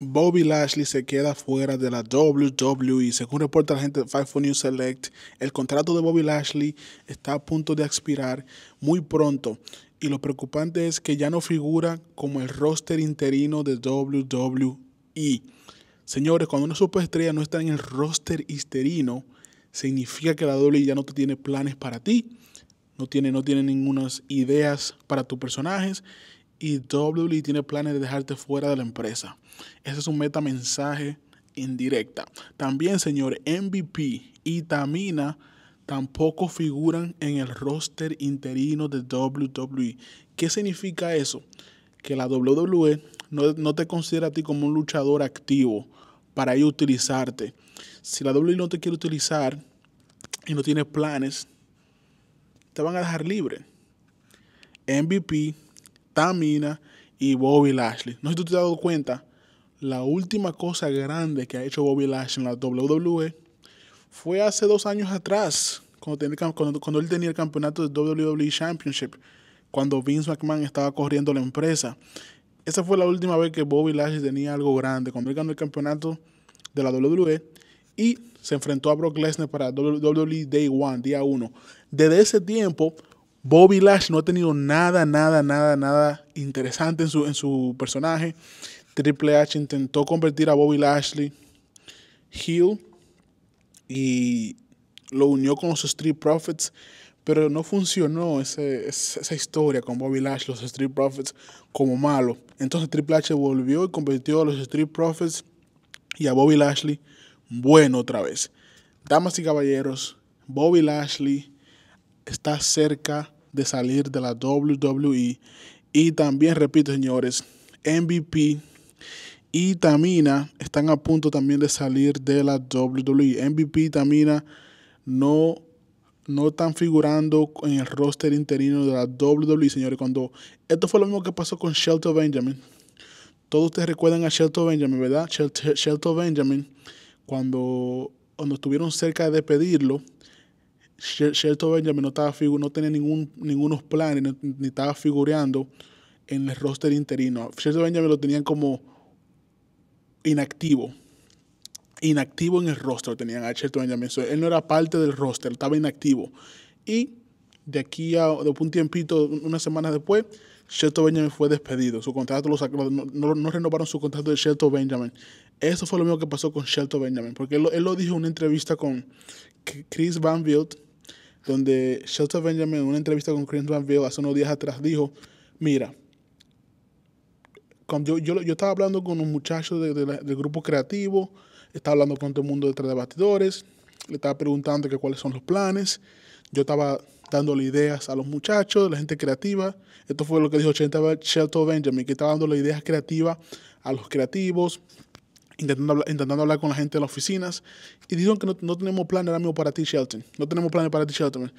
Bobby Lashley se queda fuera de la WWE. Según reporta la gente de Fightful News Select, el contrato de Bobby Lashley está a punto de expirar muy pronto. Y lo preocupante es que ya no figura como el roster interino de WWE. Señores, cuando una superestrella no está en el roster interino, significa que la WWE ya no tiene planes para ti, no tiene, no tiene ninguna ideas para tus personajes y WWE tiene planes de dejarte fuera de la empresa. Ese es un meta mensaje indirecta. También, señor, MVP y Tamina tampoco figuran en el roster interino de WWE. ¿Qué significa eso? Que la WWE no, te considera a ti como un luchador activo para ir utilizarte. Si la WWE no te quiere utilizar y no tiene planes, te van a dejar libre. MVP Tamina y Bobby Lashley. No sé si tú te has dado cuenta, la última cosa grande que ha hecho Bobby Lashley en la WWE fue hace dos años atrás, cuando, él tenía el campeonato de WWE Championship, cuando Vince McMahon estaba corriendo la empresa. Esa fue la última vez que Bobby Lashley tenía algo grande, cuando él ganó el campeonato de la WWE y se enfrentó a Brock Lesnar para WWE Day One, día 1. Desde ese tiempo, Bobby Lash no ha tenido nada, nada, nada, nada interesante en su, personaje. Triple H intentó convertir a Bobby Lashley Hill, y lo unió con los Street Profits, pero no funcionó esa historia con Bobby Lash, los Street Profits, como malo. Entonces Triple H volvió y convirtió a los Street Profits y a Bobby Lashley bueno otra vez. Damas y caballeros, Bobby Lashley está cerca de salir de la WWE. Y también, repito, señores, MVP y Tamina están a punto también de salir de la WWE. MVP y Tamina no, no están figurando en el roster interino de la WWE, señores. Cuando esto fue lo mismo que pasó con Shelton Benjamin. Todos ustedes recuerdan a Shelton Benjamin, ¿verdad? Shelton Benjamin, cuando, cuando estuvieron cerca de despedirlo, Shelton Benjamin no, tenía ningún, ningunos planes, ni estaba figurando en el roster interino. Shelton Benjamin lo tenían como inactivo. Inactivo en el roster tenían a Shelton Benjamin. él no era parte del roster, estaba inactivo. Y de aquí a de un tiempito, unas semanas después, Shelton Benjamin fue despedido. Su contrato lo no, renovaron su contrato de Shelton Benjamin. Eso fue lo mismo que pasó con Shelton Benjamin, porque él, lo dijo en una entrevista con Chris Van donde Shelton Benjamin en una entrevista con Chris Ranville, hace unos días atrás dijo, mira, yo, yo, estaba hablando con un muchacho del grupo creativo, estaba hablando con todo el mundo detrás de bastidores, le estaba preguntando que cuáles son los planes, yo estaba dándole ideas a los muchachos, a la gente creativa, esto fue lo que dijo Shelton Benjamin, que estaba dándole ideas creativas a los creativos, intentando, hablar, con la gente de las oficinas y dijeron que no, tenemos planes ahora mismo para ti, Shelton. No tenemos planes para ti, Shelton.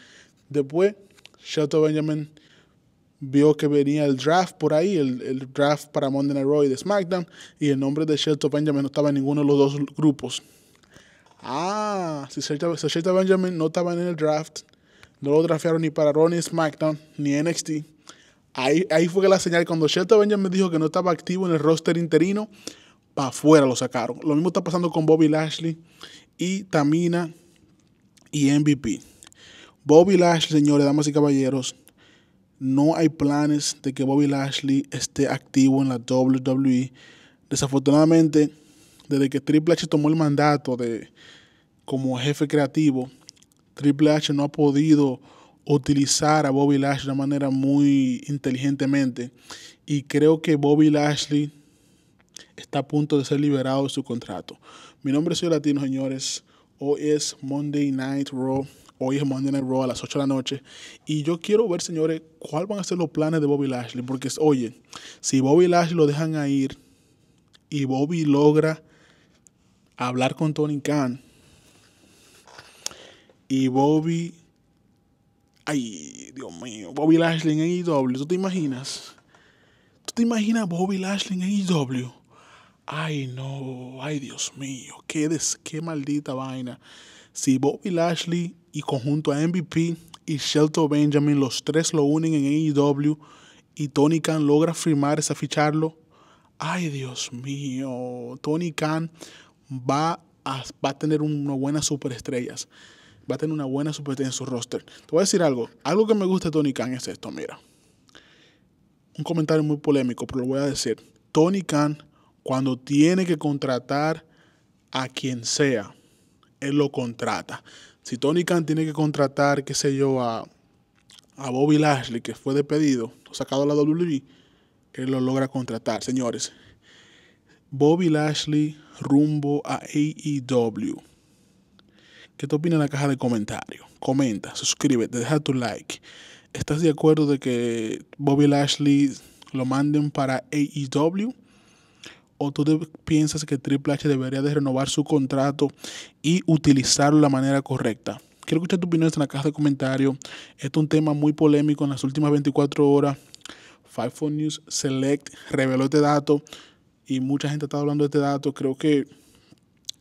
Después, Shelton Benjamin vio que venía el draft por ahí, el, draft para Monday Night Raw y de SmackDown, y el nombre de Shelton Benjamin no estaba en ninguno de los dos grupos. Ah, si Shelton, Benjamin no estaba en el draft, no lo draftearon ni para Raw ni SmackDown, ni NXT. Ahí, fue que la señal, cuando Shelton Benjamin dijo que no estaba activo en el roster interino, afuera lo sacaron. Lo mismo está pasando con Bobby Lashley y Tamina y MVP. Bobby Lashley, señores, damas y caballeros, no hay planes de que Bobby Lashley esté activo en la WWE. Desafortunadamente, desde que Triple H tomó el mandato de como jefe creativo, Triple H no ha podido utilizar a Bobby Lashley de una manera muy inteligentemente. Y creo que Bobby Lashley está a punto de ser liberado de su contrato. Mi nombre es Soy Latino, señores. Hoy es Monday Night Raw. Hoy es Monday Night Raw a las 8 de la noche. Y yo quiero ver, señores, cuáles van a ser los planes de Bobby Lashley. Porque, oye, si Bobby Lashley lo dejan a ir y Bobby logra hablar con Tony Khan y Bobby. Ay, Dios mío, Bobby Lashley en IW e ¿tú te imaginas? ¿Tú te imaginas Bobby Lashley en IW? ay no, ay Dios mío, qué, qué maldita vaina. Si Bobby Lashley y conjunto a MVP y Shelton Benjamin, los tres lo unen en AEW y Tony Khan logra firmar, esa ficharlo, ay Dios mío, Tony Khan va a, va a tener una buena superestrellas. Va a tener una buena superestrella en su roster. Te voy a decir algo. Algo que me gusta de Tony Khan es esto, mira. Un comentario muy polémico, pero lo voy a decir. Tony Khan cuando tiene que contratar a quien sea, él lo contrata. Si Tony Khan tiene que contratar, qué sé yo, a, Bobby Lashley, que fue despedido, sacado a la WWE, él lo logra contratar. Señores, Bobby Lashley rumbo a AEW. ¿Qué te opina en la caja de comentarios? Comenta, suscríbete, deja tu like. ¿Estás de acuerdo de que Bobby Lashley lo manden para AEW? ¿O tú piensas que Triple H debería de renovar su contrato y utilizarlo de la manera correcta? Quiero escuchar tu opinión en la caja de comentarios. Este es un tema muy polémico en las últimas 24 horas. Five News Select reveló este dato y mucha gente está hablando de este dato. Creo que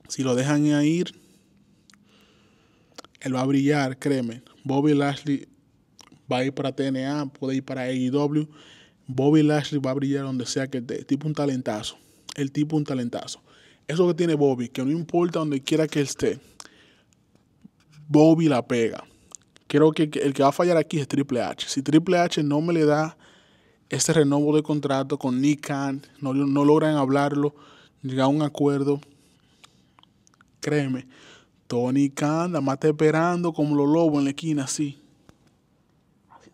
si lo dejan ir, él va a brillar, créeme. Bobby Lashley va a ir para TNA, puede ir para AEW. Bobby Lashley va a brillar donde sea que esté. Tipo un talentazo el tipo un talentazo. Eso que tiene Bobby, que no importa donde quiera que esté, Bobby la pega. Creo que el que va a fallar aquí es Triple H. Si Triple H no me le da este renovo de contrato con Nick Khan, no, logran hablarlo, llegar a un acuerdo, créeme, Tony Khan la más esperando como los lobos en la esquina, así.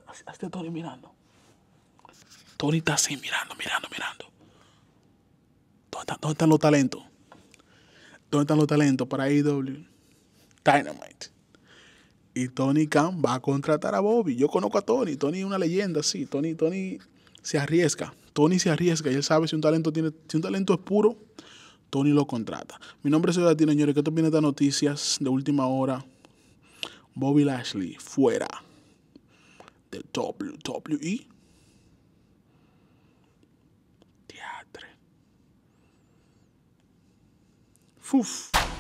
así, está Tony mirando. Tony está así mirando, mirando, mirando. ¿Dónde están, los talentos? ¿Dónde están los talentos para AEW? Dynamite. Y Tony Khan va a contratar a Bobby. Yo conozco a Tony. Tony es una leyenda, sí. Tony, Tony se arriesga. Tony se arriesga y él sabe si un talento tiene, si un talento es puro, Tony lo contrata. Mi nombre es tiene señores. Que te viene de noticias de última hora? Bobby Lashley fuera de WWE. Fouf